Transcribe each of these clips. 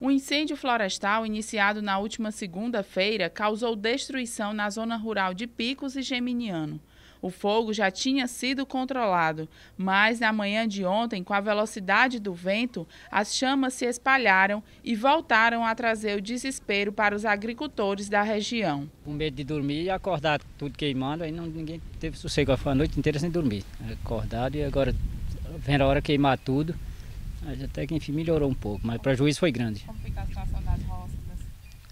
O incêndio florestal iniciado na última segunda-feira causou destruição na zona rural de Picos e Geminiano. O fogo já tinha sido controlado, mas na manhã de ontem, com a velocidade do vento, as chamas se espalharam e voltaram a trazer o desespero para os agricultores da região. Com medo de dormir e acordar tudo queimando, aí não, ninguém teve sossego a noite inteira sem dormir. Acordado e agora vendo a hora queimar tudo. Mas até que enfim melhorou um pouco, mas o prejuízo foi grande. Como fica a situação das roças?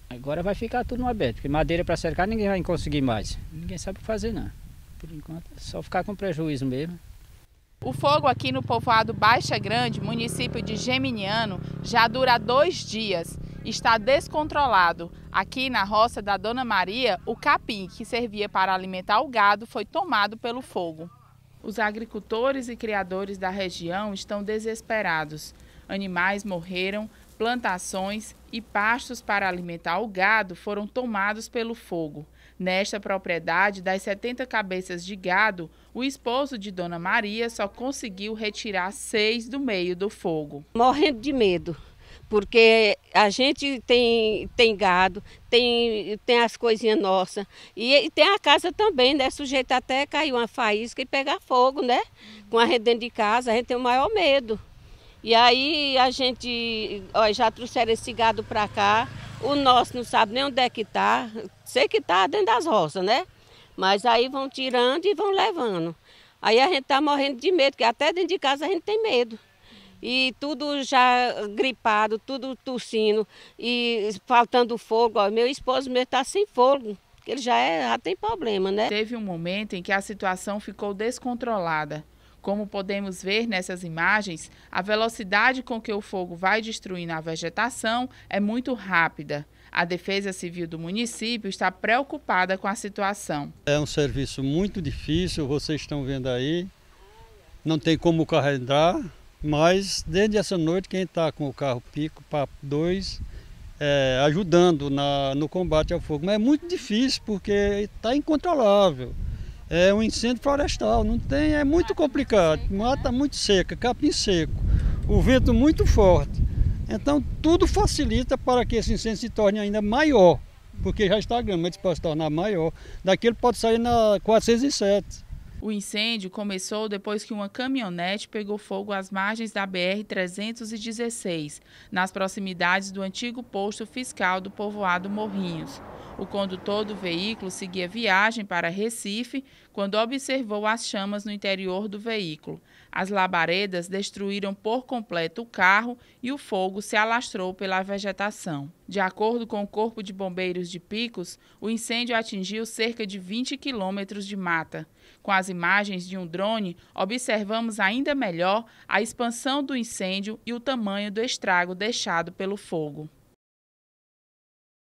Agora vai ficar tudo no aberto, porque madeira para cercar ninguém vai conseguir mais. Ninguém sabe o que fazer não. Por enquanto é só ficar com prejuízo mesmo. O fogo aqui no povoado Baixa Grande, município de Geminiano, já dura dois dias. Está descontrolado. Aqui na roça da Dona Maria, o capim que servia para alimentar o gado foi tomado pelo fogo. Os agricultores e criadores da região estão desesperados. Animais morreram, plantações e pastos para alimentar o gado foram tomados pelo fogo. Nesta propriedade, das 70 cabeças de gado, o esposo de Dona Maria só conseguiu retirar seis do meio do fogo. Morrendo de medo porque a gente tem, tem gado, tem, tem as coisinhas nossas. E, e, tem a casa também, né? Sujeita até cair uma faísca e pegar fogo, né? Com a gente dentro de casa, a gente tem o maior medo. E aí a gente ó, já trouxeram esse gado para cá. O nosso não sabe nem onde é que está. Sei que está dentro das roças, né? Mas aí vão tirando e vão levando. Aí a gente está morrendo de medo, porque até dentro de casa a gente tem medo e tudo já gripado, tudo tossindo e faltando fogo. Ó, meu esposo está sem fogo. Ele já, é, já tem problema, né? Teve um momento em que a situação ficou descontrolada. Como podemos ver nessas imagens, a velocidade com que o fogo vai destruindo a vegetação é muito rápida. A Defesa Civil do município está preocupada com a situação. É um serviço muito difícil, vocês estão vendo aí. Não tem como carregar, mas desde essa noite, quem está com o carro pico, papo 2, é, ajudando na, no combate ao fogo. Mas é muito difícil porque está incontrolável. É um incêndio florestal, não tem, é muito complicado. Mata muito seca, né? é capim seco, o vento muito forte. Então tudo facilita para que esse incêndio se torne ainda maior, porque já está grande, mas pode se tornar maior. Daqui ele pode sair na 407. O incêndio começou depois que uma caminhonete pegou fogo às margens da BR-316, nas proximidades do antigo posto fiscal do povoado Morrinhos. O condutor do veículo seguia viagem para Recife quando observou as chamas no interior do veículo. As labaredas destruíram por completo o carro e o fogo se alastrou pela vegetação. De acordo com o Corpo de Bombeiros de Picos, o incêndio atingiu cerca de 20 quilômetros de mata. Com as imagens de um drone, observamos ainda melhor a expansão do incêndio e o tamanho do estrago deixado pelo fogo.